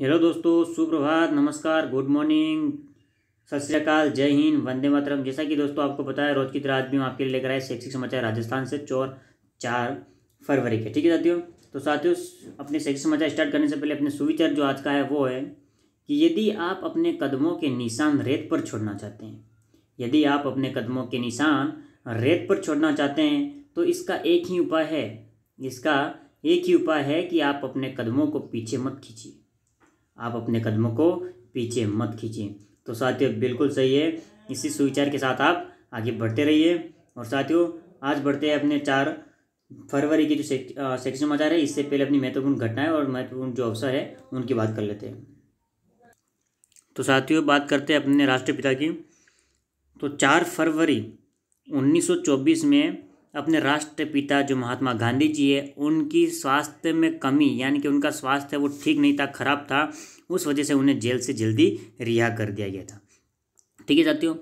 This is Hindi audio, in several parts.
हेलो दोस्तों सुप्रभात नमस्कार गुड मॉर्निंग सत श्रीकाल जय हिंद वंदे मातरम जैसा कि दोस्तों आपको पता है रोज की तरह आज भी हम आपके लिए लेकर आए शैक्षिक समाचार राजस्थान से चौर चार फरवरी के ठीक है साथियों तो साथियों अपने शैक्षिक समाचार स्टार्ट करने से पहले अपने सुविचार जो आज का है वो है कि यदि आप अपने कदमों के निशान रेत पर छोड़ना चाहते हैं यदि आप अपने कदमों के निशान रेत पर छोड़ना चाहते हैं तो इसका एक ही उपाय है इसका एक ही उपाय है कि आप अपने कदमों को पीछे मत खींचिए आप अपने कदमों को पीछे मत खींचें तो साथियों बिल्कुल सही है इसी सुविचार के साथ आप आगे बढ़ते रहिए और साथियों आज बढ़ते हैं अपने चार फरवरी की जो सेक्शन समाचार है इससे पहले अपनी महत्वपूर्ण घटनाएं और महत्वपूर्ण जो अवसर है उनकी बात कर लेते हैं तो साथियों बात करते हैं अपने राष्ट्रपिता की तो चार फरवरी 1924 में अपने राष्ट्रपिता जो महात्मा गांधी जी है उनकी स्वास्थ्य में कमी यानी कि उनका स्वास्थ्य वो ठीक नहीं था खराब था उस वजह से उन्हें जेल से जल्दी रिहा कर दिया गया था ठीक है साथियों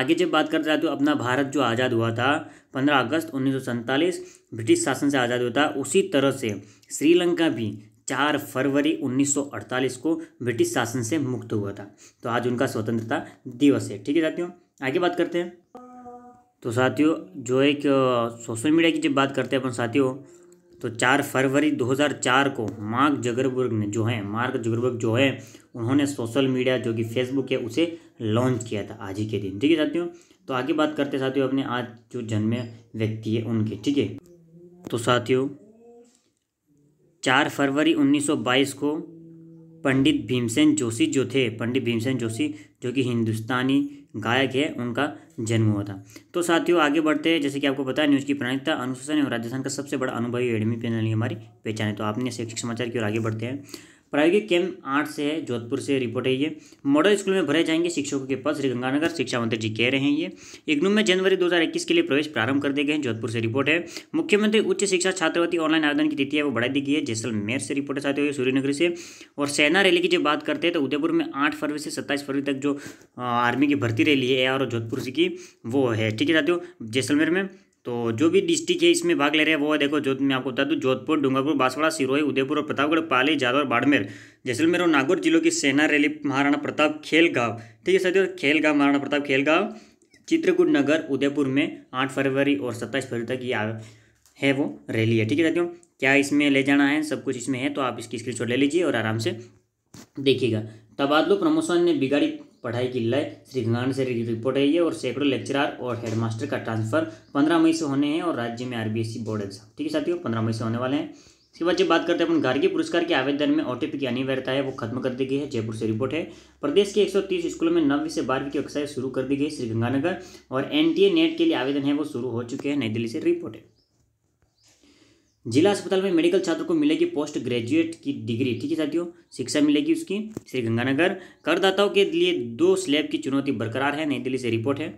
आगे जब बात करते जाते हो अपना भारत जो आज़ाद हुआ था पंद्रह अगस्त उन्नीस ब्रिटिश शासन से आज़ाद हुआ था उसी तरह से श्रीलंका भी चार फरवरी 1948 को ब्रिटिश शासन से मुक्त हुआ था तो आज उनका स्वतंत्रता दिवस है ठीक है साथियों आगे बात करते हैं तो साथियों जो एक सोशल मीडिया की जब बात करते हैं अपन साथियों तो चार फरवरी 2004 को मार्क जगरबर्ग ने जो है मार्क जगरबर्ग जो है उन्होंने सोशल मीडिया जो कि फेसबुक है उसे लॉन्च किया था आज ही के दिन ठीक है साथियों तो आगे बात करते साथियों अपने आज जो जन्म व्यक्ति है उनके ठीक है तो साथियों चार फरवरी 1922 को पंडित भीमसेन जोशी जो थे पंडित भीमसेन जोशी जो कि हिंदुस्तानी गायक है उनका जन्म हुआ था तो साथियों आगे बढ़ते हैं जैसे कि आपको पता है न्यूज़ की प्राणिकता अनुशासन और राजस्थान का सबसे बड़ा अनुभवी एडमी पैनल हमारी पहचान है तो आपने शैक्षिक समाचार की ओर आगे बढ़ते हैं प्रायोगिक कैंप आठ से है जोधपुर से रिपोर्ट है ये मॉडल स्कूल में भरे जाएंगे शिक्षकों के पद श्री गंगानगर शिक्षा मंत्री जी कह रहे हैं ये इग्नू में जनवरी 2021 के लिए प्रवेश प्रारंभ कर दिए गए हैं जोधपुर से रिपोर्ट है मुख्यमंत्री उच्च शिक्षा छात्रवृत्ति ऑनलाइन आवेदन की तिथि है वो बढ़ा दी गई है जैसलमेर से रिपोर्ट साथ हुए सूर्यनगर से और सेना रैली की जब बात करते हैं तो उदयपुर में आठ फरवरी से सत्ताईस फरवरी तक जो आर्मी की भर्ती रैली है और जोधपुर से की वो है ठीक है साथियों जैसलमेर में तो जो भी डिस्ट्रिक्ट है इसमें भाग ले रहे हैं वो है देखो जो मैं आपको बता दूँ जोधपुर डूंगरपुर बांसवाड़ा सिरोही उदयपुर और प्रतापगढ़ पाली जादौर बाड़मेर जैसलमेर और नागौर जिलों की सेना रैली महाराणा प्रताप खेलगांव ठीक है साथियों खेलगांव महाराणा प्रताप खेलगांव चित्रकूट नगर उदयपुर में आठ फरवरी और सत्ताईस फरवरी तक ये है वो रैली है ठीक है साथियों क्या इसमें ले जाना है सब कुछ इसमें है तो आप इसकी स्क्रीनशॉट ले लीजिए और आराम से देखिएगा तबादलो प्रमोशन ने बिगाड़ी पढ़ाई की लय श्री गंगान से रिपोर्ट है ये और सैकड़ों लेक्चरार और हेडमास्टर का ट्रांसफर पंद्रह मई से होने हैं और राज्य में आरबीएससी बोर्ड एग्जाम ठीक है साथियों पंद्रह मई से होने वाले हैं इसके बाद जब बात करते हैं अपन गार्गी पुरस्कार के आवेदन में ओटीपी की अनिवार्यता है वो खत्म कर दी गई है जयपुर से रिपोर्ट है प्रदेश के 130 स्कूलों में नवीं से बारहवीं की कक्षाएं शुरू कर दी गई है श्रीगंगानगर और एनटीए नेट के लिए आवेदन है वो शुरू हो चुके हैं नई दिल्ली से रिपोर्ट है जिला अस्पताल में मेडिकल छात्रों को मिलेगी पोस्ट ग्रेजुएट की डिग्री ठीक है साथियों शिक्षा मिलेगी उसकी श्री गंगानगर करदाताओं के लिए दो स्लैब की चुनौती बरकरार है नई दिल्ली से रिपोर्ट है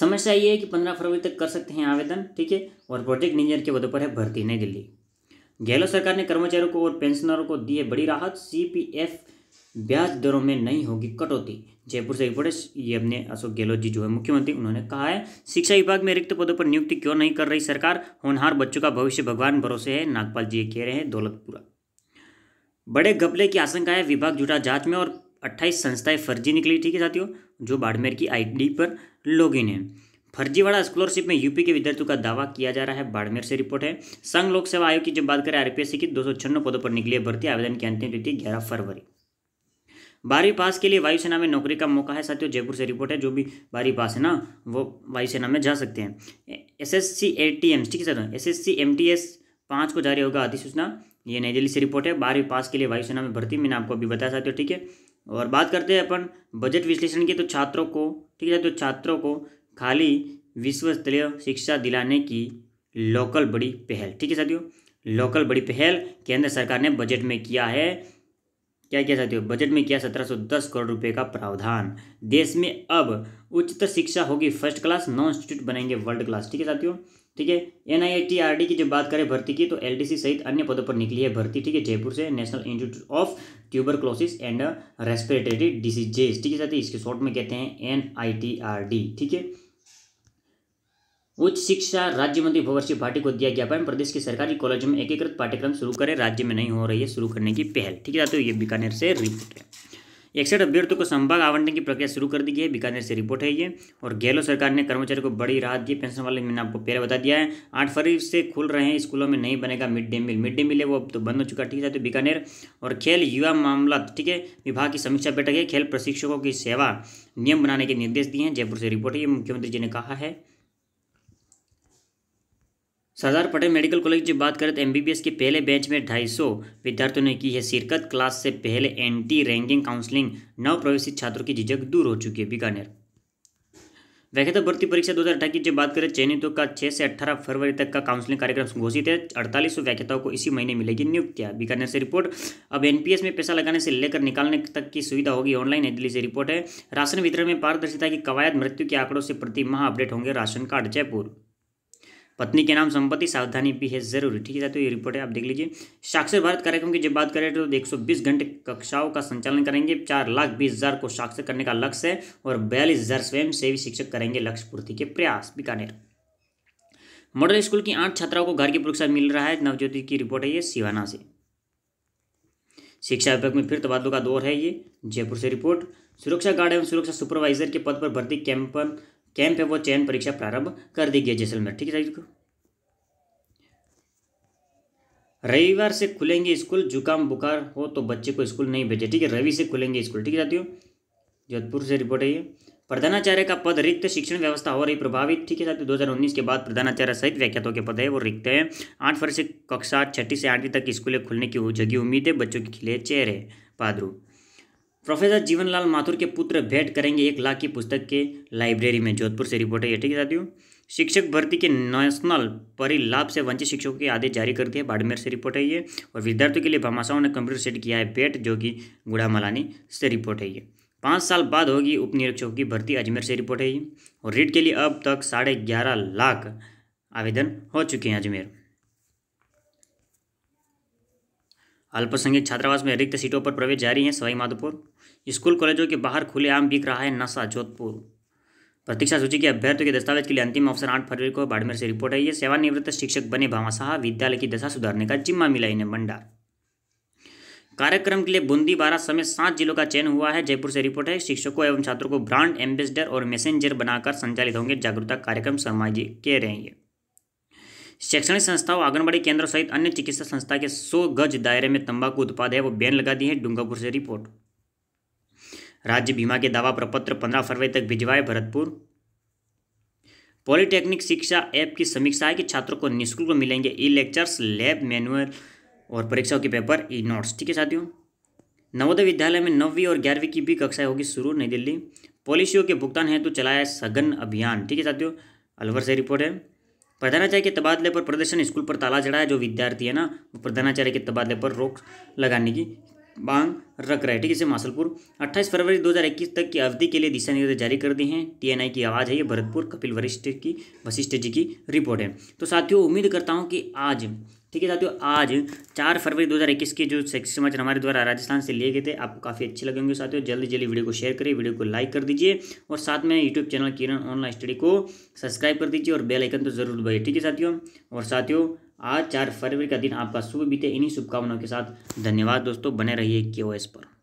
समस्या ये है कि पंद्रह फरवरी तक कर सकते हैं आवेदन ठीक है और प्रोजेक्ट इंजीनियर के पदों पर है भर्ती नई दिल्ली गहलोत सरकार ने कर्मचारियों को और पेंशनरों को दी है बड़ी राहत सी ब्याज दरों में नहीं होगी कटौती जयपुर से रिपोर्ट ये अपने अशोक गहलोत जी जो है मुख्यमंत्री उन्होंने कहा है शिक्षा विभाग में रिक्त पदों पर नियुक्ति क्यों नहीं कर रही सरकार होनहार बच्चों का भविष्य भगवान भरोसे है नागपाल जी कह रहे हैं दौलतपुरा बड़े घपले की आशंका है विभाग जुटा जांच में और अट्ठाईस संस्थाएं फर्जी निकली ठीक है साथियों जो बाड़मेर की आईडी पर लॉगिन है फर्जीवाड़ा स्कॉलरशिप में यूपी के विद्यार्थियों का दावा किया जा रहा है बाड़मेर से रिपोर्ट है संघ लोक सेवा आयोग की जब बात करें आरपीएससी की दो पदों पर निकली है भर्ती आवेदन की अंतिम तिथि ग्यारह फरवरी बारहवीं पास के लिए वायुसेना में नौकरी का मौका है साथियों जयपुर से रिपोर्ट है जो भी बारहवीं पास है ना वो वायुसेना में जा सकते हैं S S C A T M ठीक है sir S S C M T S पाँच को जारी होगा अधिसूचना ये नई दिल्ली से रिपोर्ट है बारहवीं पास के लिए वायुसेना में भर्ती मैंने आपको अभी बताया साथियों ठीक है और बात करते हैं अपन बजट विश्लेषण की तो छात्रों को ठीक है तो छात्रों को खाली विश्व स्तरीय शिक्षा दिलाने की लोकल बड़ी पहल ठीक है साथियों लोकल बड़ी पहल केंद्र सरकार ने बजट में किया है क्या किया साथियों बजट में किया दस करोड़ रुपए का प्रावधान देश में अब उच्चतर शिक्षा होगी फर्स्ट क्लास नॉन इंस्टीट्यूट बनेंगे वर्ल्ड क्लास ठीक है साथियों ठीक है एन आई की जब बात करें भर्ती की तो एल सहित अन्य पदों पर निकली है भर्ती ठीक है जयपुर से national institute of tuberculosis and respiratory diseases ठीक है साथी इसके शॉर्ट में कहते हैं एन ठीक है उच्च शिक्षा राज्य मंत्री भंवर सिंह भाटी को दिया ज्ञापन प्रदेश के सरकारी कॉलेज में एकीकृत पाठ्यक्रम शुरू करें राज्य में नहीं हो रही है शुरू करने की पहल ठीक है तो ये बीकानेर से रिपोर्ट है इकसठ अभ्यर्थियों को संभाग आवंटन की प्रक्रिया शुरू कर दी गई है बीकानेर से रिपोर्ट है ये और गहलोत सरकार ने कर्मचारियों को बड़ी राहत दी पेंशन वाले मैंने आपको पहले बता दिया है आठ फरवरी से खुल रहे हैं स्कूलों में नहीं बनेगा mid day meal mid day meal है वो अब तो बंद हो चुका ठीक है तो बीकानेर और खेल युवा मामला ठीक है विभाग की समीक्षा बैठक है खेल प्रशिक्षकों की सेवा नियम बनाने के निर्देश दिए हैं जयपुर से रिपोर्ट है ये मुख्यमंत्री जी ने कहा है सरदार पटेल मेडिकल कॉलेज की बात करें तो एमबीबीएस के पहले बेंच में 250 विद्यार्थियों ने की है शिरकत क्लास से पहले एंटी रैंकिंग काउंसलिंग नव प्रवेशित छात्रों की झिझक दूर हो चुकी है बीकानेर वैकता भर्ती परीक्षा 2018 की जब बात करें चयनितों का 6 से 18 फरवरी तक का काउंसलिंग कार्यक्रम घोषित है अड़तालीस व्याख्याताओं को इसी महीने मिलेगी नियुक्तियां बीकानेर से रिपोर्ट अब एनपीएस में पैसा लगाने से लेकर निकालने तक की सुविधा होगी ऑनलाइन दिल्ली से रिपोर्ट है राशन वितरण में पारदर्शिता की कवायद मृत्यु के आंकड़ों से प्रति माह अपडेट होंगे राशन कार्ड जयपुर पत्नी के नाम संपत्ति सावधानी भी है जरूरी ठीक है तो ये रिपोर्ट है आप देख लीजिए साक्षर भारत कार्यक्रम की जब बात करें तो एक घंटे कक्षाओं का संचालन करेंगे चार लाख बीस हज़ार को साक्षर करने का लक्ष्य है और बयालीस हज़ार स्वयं सेवी शिक्षक करेंगे लक्ष्य पूर्ति के प्रयास बीकानेर मॉडल स्कूल की आठ छात्राओं को घर की परीक्षा मिल रहा है नवज्योति की रिपोर्ट है ये सिवाना से शिक्षा विभाग में फिर तबादलों का दौर है ये जयपुर से रिपोर्ट सुरक्षा गार्ड एवं सुरक्षा सुपरवाइजर के पद पर भर्ती कैंपन कैंप है वो चयन परीक्षा प्रारंभ कर दी गई जैसलमेर ठीक है रविवार से खुलेंगे स्कूल जुकाम बुखार हो तो बच्चे को स्कूल नहीं भेजे ठीक है रवि से खुलेंगे स्कूल ठीक है साथियों जोधपुर से रिपोर्ट है ये प्रधानाचार्य का पद रिक्त शिक्षण व्यवस्था हो रही प्रभावित ठीक है साथियों 2019 के बाद प्रधानाचार्य सहित व्याख्यातों के पद है वो रिक्त है आठ फरवरी से कक्षा छठी से आठवीं तक स्कूलें खुलने की जगह उम्मीद है बच्चों के खिले चेहरे पादरू प्रोफेसर जीवनलाल माथुर के पुत्र भेंट करेंगे एक लाख की पुस्तक के लाइब्रेरी में जोधपुर से रिपोर्ट है ये ठीक है साथियों शिक्षक भर्ती के नेशनल परिलाभ से वंचित शिक्षकों के आदेश जारी कर दिए बाड़मेर से रिपोर्ट है ये और विद्यार्थियों के लिए भामाशाओं ने कंप्यूटर सेट किया है भेंट जो कि गुड़ामलानी से रिपोर्ट है ये पाँच साल बाद होगी उपनिरीक्षकों की भर्ती अजमेर से रिपोर्ट है ये और रीट के लिए अब तक साढ़े ग्यारह लाख आवेदन हो चुके हैं अजमेर अल्पसंख्यक छात्रावास में रिक्त सीटों पर प्रवेश जारी है सवाईमाधोपुर स्कूल कॉलेजों के बाहर खुले आम बिक रहा है नशा जोधपुर प्रतीक्षा सूची के अभ्यर्थियों के दस्तावेज के लिए अंतिम अवसर आठ फरवरी को बाड़मेर से रिपोर्ट आई है सेवानिवृत्त शिक्षक बने भामाशाह विद्यालय की दशा सुधारने का जिम्मा मिला इन्हें मंडार कार्यक्रम के लिए बूंदी बारा समेत सात जिलों का चयन हुआ है जयपुर से रिपोर्ट है शिक्षकों एवं छात्रों को ब्रांड एम्बेसडर और मैसेंजर बनाकर संचालित होंगे जागरूकता कार्यक्रम समाज के रहेंगे शैक्षणिक संस्थाओं आंगनबाड़ी केंद्रों सहित अन्य चिकित्सा संस्था के सो गज दायरे में तंबाकू उत्पाद है वो बैन लगा दी है डूंगापुर से रिपोर्ट राज्य बीमा के दावा प्रपत्र पंद्रह फरवरी तक भिजवाए भरतपुर पॉलिटेक्निक शिक्षा ऐप की समीक्षा है कि छात्रों को निःशुल्क मिलेंगे ई लेक्चर्स लैब मैनुअल और परीक्षाओं के पेपर ई नोट्स ठीक है साथियों नवोदय विद्यालय में नौवीं और ग्यारहवीं की भी कक्षाएं होगी शुरू नई दिल्ली पॉलिसियों के भुगतान हेतु तो चलाया सघन अभियान ठीक है साथियों अलवर से रिपोर्ट है प्रधानाचार्य के तबादले पर प्रदर्शन स्कूल पर ताला चढ़ा है जो विद्यार्थी है ना वो प्रधानाचार्य के तबादले पर रोक लगाने की मांग रख रहा है ठीक है इसे मासलपुर 28 फरवरी 2021 तक की अवधि के लिए दिशा निर्देश जारी कर दिए हैं टीएनआई की आवाज़ है ये भरतपुर कपिल वरिष्ठ की वशिष्ठ जी की रिपोर्ट है तो साथियों उम्मीद करता हूँ कि आज ठीक है साथियों आज चार फरवरी 2021 के जो शैक्षिक समाचार हमारे द्वारा राजस्थान से लिए गए थे आपको काफ़ी अच्छे लगे होंगे साथियों जल्दी जल्दी वीडियो को शेयर करिए वीडियो को लाइक कर दीजिए और साथ में YouTube channel Kiran online study को सब्सक्राइब कर दीजिए और बेल आइकन तो जरूर दबाइए ठीक है साथियों और साथियों आज चार फरवरी का दिन आपका शुभ बीते इन्हीं शुभकामनाओं के साथ धन्यवाद दोस्तों बने रहिए के पर